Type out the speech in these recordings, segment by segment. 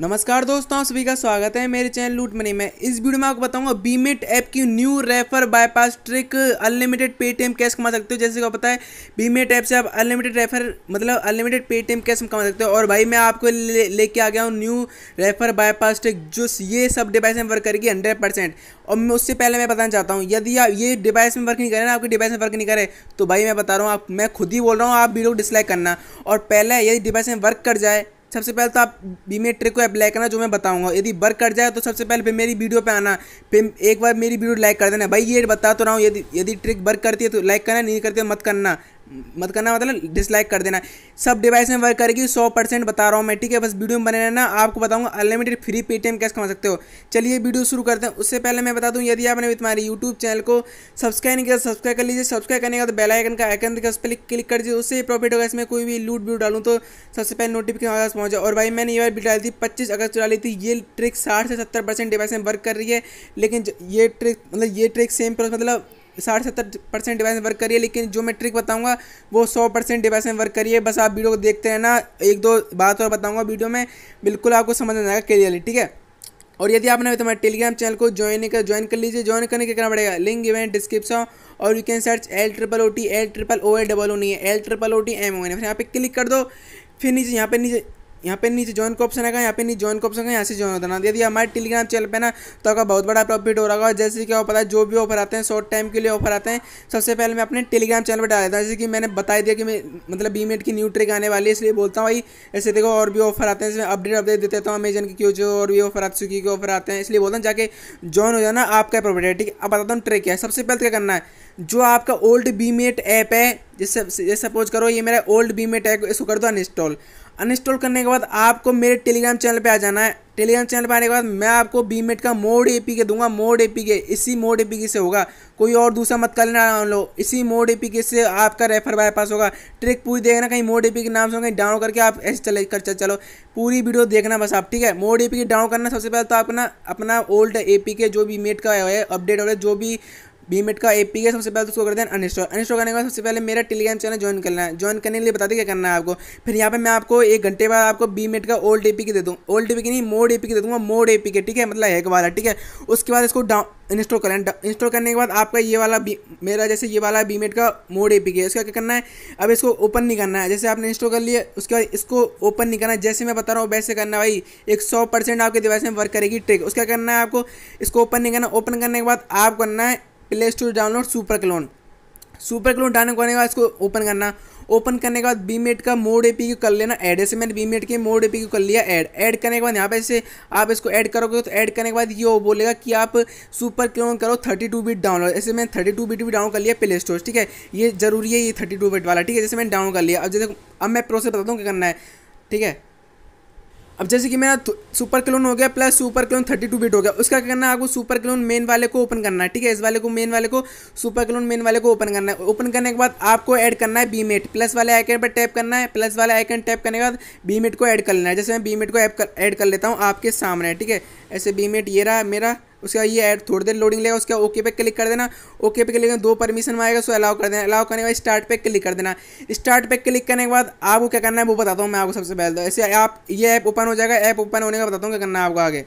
नमस्कार दोस्तों सभी का स्वागत है मेरे चैनल लूट मनी में इस वीडियो में आपको बताऊंगा बीमिट ऐप की new refer bypass trick unlimited Paytm cash कमा सकते हो जैसे को पता है बीमिट ऐप से आप अनलिमिटेड रेफर मतलब अनलिमिटेड पेटीएम कैश कमा सकते हो और भाई मैं आपको लेके ले, आ गया हूँ न्यू रेफर बायपास ट्रिक जो ये सब डिवाइस में वर्क करेगी हंड्रेड और मैं उससे पहले मैं बताना चाहता हूँ यदि आप ये डिवाइस में वर्क नहीं करें ना आपके डिवाइस में वर्क नहीं करे तो भाई मैं बता रहा हूँ आप मैं खुद ही बोल रहा हूँ आप वीडियो को डिसलाइक करना और पहले यदि डिवाइस में वर्क कर जाए सबसे पहले तो आप बीमे ट्रिक को अप्लाई करना जो मैं बताऊंगा यदि वर्क कर जाए तो सबसे पहले फिर मेरी वीडियो पे आना फिर एक बार मेरी वीडियो लाइक कर देना भाई ये बता तो रहा हूँ यदि यदि ट्रिक वर्क करती है तो लाइक करना नहीं करती है तो मत करना मत करना मतलब डिसलाइक कर देना सब डिवाइस में वर्क करेगी सौ परसेंट बता रहा हूँ मैं ठीक है बस वीडियो में बने रहना आपको बताऊँगा अनलिमिटेड फ्री पेटीएम कैसे कमा सकते हो चलिए वीडियो शुरू करते हैं उससे पहले मैं बता दूँ यदि आपने तुम्हारे यूट्यूब चैनल को सब्सक्राइब नहीं किया सब्सक्राइब तो कर लीजिए सब्सक्राइब करने का तो बेल आइकन का आइकन दिखा उस पर क्लिक कर दीजिए उससे प्रॉफिट होगा इसमें कोई भी लूट व्यू डालू तो सबसे पहले नोटिफिकेशन आगे पहुंचे जाए और भाई मैंने ये बार भी डाली थी पच्चीस अगस्त डाली थी ये ट्रिक साठ से सत्तर परसेंट डिवाइस में वर्क कर रही है लेकिन ये ट्रिक मतलब ये ट्रिक सेम प्रोसेस मतलब साठ सत्तर परसेंट डिवाइस में वर्क करिए लेकिन जो मैं ट्रिक बताऊँगा वो सौ परसेंट डिवाइस में वर्क करिए बस आप वीडियो को देखते रहना एक दो बात और बताऊँगा वीडियो में बिल्कुल आपको समझ में आएगा क्लियरली ठीक है और यदि आपने तो हमारे टेलीग्राम चैनल को ज्वाइन कर ज्वाइन कर लीजिए ज्वाइन करने के करना पड़ेगा लिंक इवेंट डिस्क्रिप्शन और you can search L triple O T L triple O A double O नहीं है L triple O T M O N फिर यहाँ पे क्लिक कर दो फिर नीचे यहाँ पे नीचे यहाँ पे नीचे ज्वाइन का ऑप्शन है यहाँ पे नीचे ज्वाइन का ऑप्शन है यहाँ से ज्वाइन होता है यदि हमारे टेलीग्राम चैनल पे ना तो आपका बहुत बड़ा प्रॉफिट हो रहा होगा जैसे कि पता है जो भी ऑफर आते हैं शॉर्ट टाइम के लिए ऑफर आते हैं सबसे पहले मैं अपने टेलीग्राम चैनल पर डाल देता हूँ जैसे कि मैंने बताया दिया कि मैं मतलब बी की न्यू ट्रिक आने वाली है इसलिए बोलता हूँ भाई ऐसे देखो और भी ऑफर आते हैं इसमें अपडेट अपडेट देते हूँ तो अमेजन की क्यों जो और भी ऑफर आते स्विगी के ऑफर आते हैं इसलिए बोलता हूँ जाके ज्वाइन हो जाना आपका प्रॉफिट है ठीक है बताता हूँ ट्रिक क्या है सबसे पहले तो क्या करना है जो आपका ओल्ड बीमेट ऐप है जैसे जैसे सपोज करो ये मेरा ओल्ड बीमेट ऐप इसको कर दो अनइंस्टॉल अनइंस्टॉल करने के बाद आपको मेरे टेलीग्राम चैनल पे आ जाना है टेलीग्राम चैनल पर आने के बाद मैं आपको बीमेट का मोड ए के दूंगा मोड ए के इसी मोड ए से होगा कोई और दूसरा मत कर लेना डाउनलोड इसी मोड ए से आपका रेफर बायपास होगा ट्रिक पूरी देखना कहीं मोड ए के नाम से कहीं डाउनलोड करके आप ऐसे चले कर चल चलो पूरी वीडियो देखना बस आप ठीक है मोड ए के डाउनलोड करना सबसे पहले तो अपना अपना ओल्ड ए के जो भी मेट का है अपडेट वगैरह जो भी बीमेट का एपी के सबसे पहले तो उसको कर हैं अनस्टॉल अनस्टॉल करने के बाद सबसे पहले मेरा टेलीग्राम चैनल ज्वाइन करना है ज्वाइन करने के लिए बता दें क्या करना है आपको फिर यहाँ पे मैं आपको एक घंटे बाद आपको बीमेट का ओल्ड एपी की दे दूँ ओल्ड एपी की नहीं मोड एपी की दे दूँगा मोड एपी के ठीक है मतलब एक वाला ठीक है उसके बाद इसको डाउन इंस्टॉल करना इंस्टॉल करने के बाद आपका ये वाला बी मेरा जैसे ये वाला बीमेट का मोड ए के उसका क्या करना है अब इसको ओपन नहीं करना है जैसे आपने इंस्टॉल कर लिया उसके बाद इसको ओपन नहीं करना है जैसे मैं बता रहा हूँ वैसे करना है भाई एक सौ परसेंट आपके डिवाइस में वर्क करेगी ट्रिक उसका करना है आपको इसको ओपन नहीं करना ओपन करने के बाद आप करना है Play Store download super clone super clone download करने के बाद इसको ओपन करना ओपन करने के बाद बीमेट का मोड ए पी कर लेना ऐड ऐसे मैंने बीमेट के मोड ए पी कर लिया ऐड ऐड करने के बाद यहाँ पे से आप इसको ऐड करोगे तो ऐड करने के बाद ये बोलेगा कि आप सुपर क्लोन करो थर्टी टू बीट डाउनलोड ऐसे मैंने थर्टी टू बीट भी डाउन कर लिया प्ले स्टोर ठीक है ये जरूरी है ये थर्टी टू बीट वाला ठीक है जैसे मैंने डाउन कर लिया अब जैसे अब मैं प्रोसेस बताता हूँ क्या करना है ठीक है अब जैसे कि मेरा सुपर तो क्लोन हो गया प्लस सुपर क्लोन 32 बिट हो गया उसका क्या करना है आपको सुपर क्लोन मेन वाले को ओपन करना है ठीक है इस वाले को मेन वाले को सुपर क्लोन मेन वाले को ओपन करना है ओपन करने के बाद आपको ऐड करना है बीमेट प्लस वाले आइकन पर टैप करना है प्लस वाले आइकन टैप करने के बाद बीमेट को ऐड कर लेना है जैसे मैं बीमेट को ऐड कर लेता हूँ आपके सामने ठीक है ऐसे बीमेट ये रहा मेरा उसके बाद ये ऐड थोड़ी देर लोडिंग लेगा उसका ओके पे क्लिक कर देना ओके पे क्लिक दो परमिशन आएगा उसको अलाउ कर देना अलाउ करने के बाद स्टार्ट पे क्लिक कर देना स्टार्ट पे क्लिक करने के बाद आपको क्या करना है वो बताता हूँ मैं आपको सबसे पहले तो ऐसे आप ये ऐप ओपन हो जाएगा ऐप ओपन होने का बताता हूँ क्या करना है आपको आगे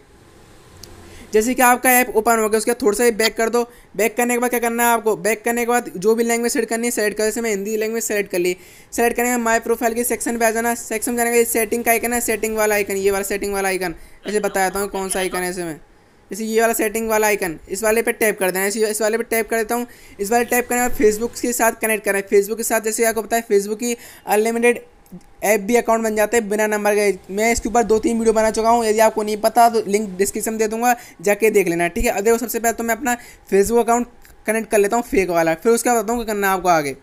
जैसे कि आपका ऐप ओपन हो गया उसके थोड़ा सा बैक कर दो बैक करने के बाद क्या करना है आपको बैक करने के बाद जो भी लैंग्वेज सेलेक्ट करनी है सेलेक्ट कर जैसे मैं हिंदी लैंग्वेज सेलेक्ट कर ली सेलेक्ट करने के बाद माई प्रोफाइल के सेक्शन पे आ जाना सेक्शन में जाने के सेटिंग का आइकन है सेटिंग वाला आइकन ये वाला सेटिंग वाला आइकन ऐसे बताता हूँ कौन सा आइकन है ऐसे में जैसे ये वाला सेटिंग वाला आइकन इस वाले पे टैप कर देना है इस वाले पे टैप कर देता हूँ इस वाले टैप करने पर फेसबुक के साथ कनेक्ट करना है फेसबुक के साथ जैसे आपको पता है फेसबुक की अनलिमिटेड ऐप भी अकाउंट बन जाते हैं बिना नंबर के मैं इसके ऊपर दो तीन वीडियो बना चुका हूँ यदि आपको नहीं पता तो लिंक डिस्क्रिप्शन दे दूंगा जाके देख लेना ठीक है अगर सबसे पहले तो मैं अपना फेसबुक अकाउंट कनेक्ट कर लेता हूँ फेक वाला फिर उसके बाद बताऊँगा करना आपको आगे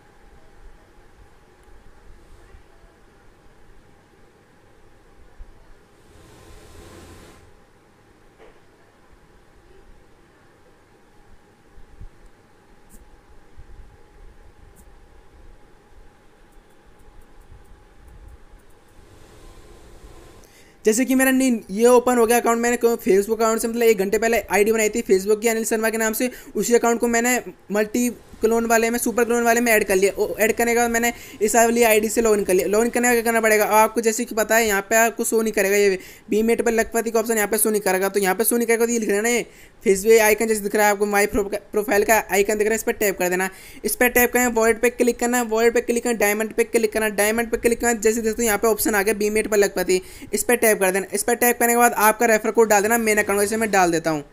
जैसे कि मेरा ये ओपन हो गया अकाउंट मैंने फेसबुक अकाउंट से मतलब एक घंटे पहले आईडी बनाई थी फेसबुक की अनिल शर्मा के नाम से उसी अकाउंट को मैंने मल्टी क्लोन वाले में सुपर क्लोन वाले में ऐड कर लिया ऐड करने के बाद मैंने इस वाली आईडी से लॉगिन कर लिया लॉगिन करने का करना पड़ेगा आपको जैसे कि पता है यहाँ पे आपको शो नहीं करेगा ये बी मेट पर लखपति का ऑप्शन यहाँ पे शो नहीं करेगा तो यहाँ पे शो नहीं करेगा तो ये लिख रहे ना फेसबुक आइकन जैसे दिख रहा है आपको माई प्रोफाइल का आइकन दिख रहा है इस पर टैप कर देना इस पर टैप करें वॉलेट पर क्लिक करना वॉलेट पर क्लिक करना डायमंड पर क्लिक करना डायमंड पर क्लिक करना जैसे देखते यहाँ पे ऑप्शन आ गया बी मेट पर लखपति इस पर टैप कर देना इस पर टैप करने के बाद आपका रेफर कोड डाल देना मेन अकाउंट जैसे मैं डाल देता हूँ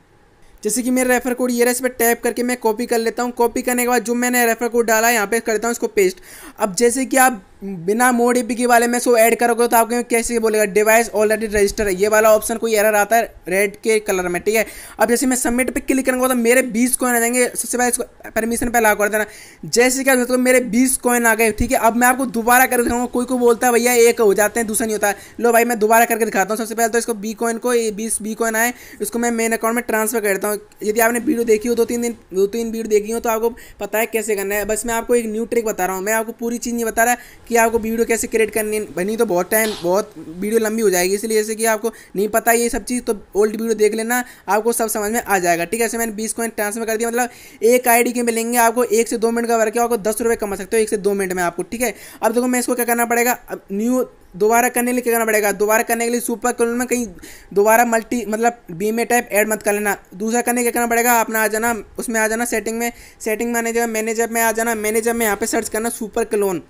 जैसे कि मेरा रेफर कोड ये रहा इस पर टैप करके मैं कॉपी कर लेता हूँ कॉपी करने के बाद जो मैंने रेफर कोड डाला है यहाँ पे करता हूँ इसको पेस्ट अब जैसे कि आप बिना मोड ई वाले में सो ऐड करोगे तो आपके कैसे बोलेगा डिवाइस ऑलरेडी रजिस्टर है ये वाला ऑप्शन कोई एरर आता है रेड के कलर में ठीक है अब जैसे मैं सबमिट पे क्लिक करूँगा तो मेरे 20 कॉइन आ जाएंगे सबसे पहले इसको परमिशन पे ला कर देना जैसे क्या तो मेरे 20 कॉइन आ गए ठीक है अब मैं आपको दोबारा करके दिखाऊंगा कोई कोई बोलता है भैया एक हो जाते हैं दूसरा नहीं होता लो भाई मैं दोबारा करके दिखाता हूँ सबसे पहले तो इसको बी कॉइन को बीस बी कॉइन आए इसको मैं मेन अकाउंट में ट्रांसफर कर देता हूँ यदि आपने वीडियो देखी हो दो तीन दिन दो तीन वीडियो देखी हो तो आपको पता है कैसे करना है बस मैं आपको एक न्यू ट्रिक बता रहा हूँ मैं आपको पूरी चीज़ नहीं बता रहा कि आपको वीडियो कैसे क्रिएट करनी बनी तो बहुत टाइम बहुत वीडियो लंबी हो जाएगी इसलिए जैसे कि आपको नहीं पता ये सब चीज़ तो ओल्ड वीडियो देख लेना आपको सब समझ में आ जाएगा ठीक है ऐसे मैंने बीस कॉइन ट्रांसफर कर दिया मतलब एक आई के मिलेंगे आपको एक से दो मिनट का वर्क आपको दस रुपये कमा सकते हो एक से दो मिनट में आपको ठीक है अब देखो मैं इसको क्या करना पड़ेगा अब न्यू दोबारा करने के लिए क्या करना पड़ेगा दोबारा करने के लिए सुपर कॉलोन में कहीं दोबारा मल्टी मतलब बी में टाइप ऐड मत कर लेना दूसरा करने के करना पड़ेगा अपना आ जाना उसमें आ जाना सेटिंग में सेटिंग मैनेजर मैनेजर में आ जाना मैनेजर में यहाँ पे सर्च करना सुपर कलोन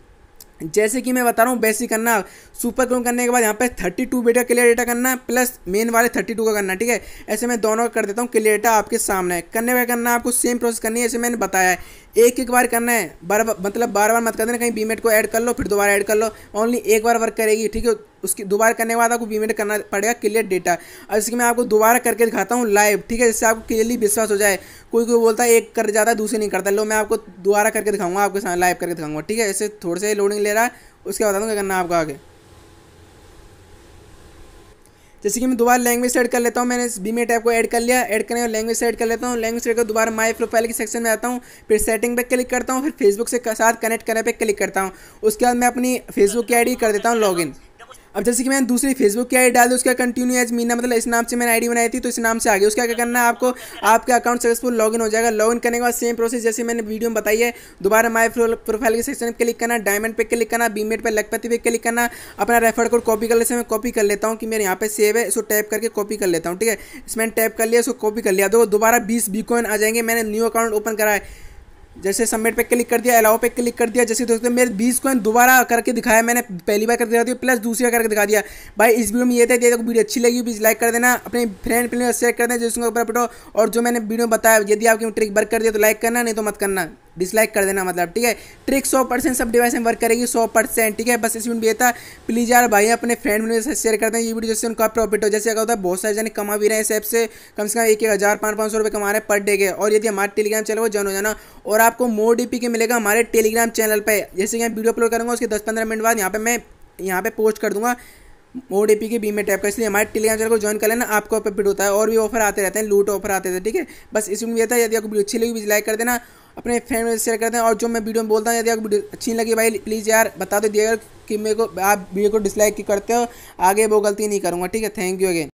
जैसे कि मैं बता रहा हूँ बेसिक करना सुपर क्रोम करने के बाद यहाँ पे 32 टू बेटा क्लियर डेटा करना प्लस मेन वाले 32 का करना ठीक है ऐसे मैं दोनों का कर देता हूँ क्लियर डेटा आपके सामने करने का करना आपको सेम प्रोसेस करनी है ऐसे मैंने बताया है एक एक बार करना है बार बार मतलब बार बार मत कर देना कहीं बीमेट को ऐड कर लो फिर दोबारा ऐड कर लो ओनली एक बार वर्क करेगी ठीक है उसकी दोबारा करने के बाद आपको बीमेट करना पड़ेगा क्लियर डेटा और इसकी मैं आपको दोबारा करके दिखाता हूँ लाइव ठीक है जिससे आपको क्लियरली विश्वास हो जाए कोई कोई बोलता है एक कर जाता है दूसरे नहीं करता लो मैं आपको दोबारा करके दिखाऊंगा आपके साथ लाइव करके दिखाऊंगा ठीक है ऐसे थोड़े से लोडिंग ले रहा है उसके बाद बता दूँगा क्या करना आपको आगे जैसे कि मैं दोबारा लैंग्वेज सेट कर लेता हूँ मैंने इस बीमे टैप को ऐड कर लिया ऐड करने और लैंग्वेज सेट कर लेता हूँ लैंग्वेज से दोबारा माई प्रोफाइल के सेक्शन में आता हूँ फिर सेटिंग पर क्लिक करता हूँ फिर फेसबुक से साथ कनेक्ट करने पर क्लिक करता हूँ उसके बाद मैं अपनी फेसबुक की आई कर देता हूँ लॉग अब जैसे कि मैंने दूसरी फेसबुक की आई डाल दी उसका कंटिन्यू एज मीना मतलब इस नाम से मैंने आईडी बनाई थी तो इस नाम से आगे उसका क्या करना है आपको आपका अकाउंट सक्सेसफुल लॉगिन हो जाएगा लॉगिन करने के बाद सेम प्रोसेस जैसे मैंने वीडियो में बताई है दोबारा माई प्रोफाइल के सेक्शन पर क्लिक करना डायमंड पे क्लिक करना बीमेट पर लखपति पे क्लिक करना अपना रेफर कोड कॉपी कर ले मैं कॉपी कर लेता हूँ कि मेरे यहाँ पे सेव है इसको टैप करके कॉपी कर लेता हूँ ठीक है इसमें टैप कर लिया इसको कॉपी कर लिया दो दोबारा बीस बी आ जाएंगे मैंने न्यू अकाउंट ओपन करा है जैसे सबमिट पे क्लिक कर दिया अलाउ पे क्लिक कर दिया जैसे दोस्तों मेरे बीस कॉइन दोबारा करके दिखाया मैंने पहली बार करके दिखा दिया प्लस दूसरी बार करके दिखा दिया भाई इस वीडियो में ये था देखो वीडियो अच्छी लगी प्लीज लाइक कर देना अपने फ्रेंड फ्रेंड शेयर कर देना जिसको ऊपर पटो और जो मैंने वीडियो बताया यदि आपकी ट्रिक वर्क कर दिया तो लाइक करना नहीं तो मत करना डिसलाइक कर देना मतलब ठीक है ट्रिक सौ परसेंट सब डिवाइस में वर्क करेगी सौ परसेंट ठीक है बस इस वीडियो था प्लीज़ यार भाई अपने फ्रेंड में से शेयर करते हैं ये वीडियो जैसे उनका प्रॉफिट हो जैसे क्या होता है बहुत सारे जने कमा भी रहे हैं इस ऐप से कम से कम एक एक हज़ार पाँच पाँच सौ रुपये कमा रहे हैं पर डे के और यदि हमारे टेलीग्राम चैनल को ज्वाइन हो जाना और आपको मोर डी के मिलेगा हमारे टेलीग्राम चैनल पर जैसे कि मैं वीडियो अपलोड करूँगा उसके दस पंद्रह मिनट बाद यहाँ पर मैं यहाँ पर पोस्ट कर दूँगा मोर डी पी के बीमे टैप का इसलिए हमारे टेलीग्राम चैनल को ज्वाइन कर लेना आपको प्रॉफिट होता है और भी ऑफर आते रहते हैं लूट ऑफर आते थे ठीक है बस इसमें यह था यदि आपको वीडियो अच्छी लगी लाइक कर देना अपने फ्रेंड में शेयर करते हैं और जो मैं वीडियो में बोलता हूँ यदि आपको वीडियो अच्छी नहीं लगी भाई प्लीज़ यार बता दो तो दिया कि मेरे को आप वीडियो को डिसलाइक करते हो आगे वो गलती नहीं करूँगा ठीक है थैंक यू अगेन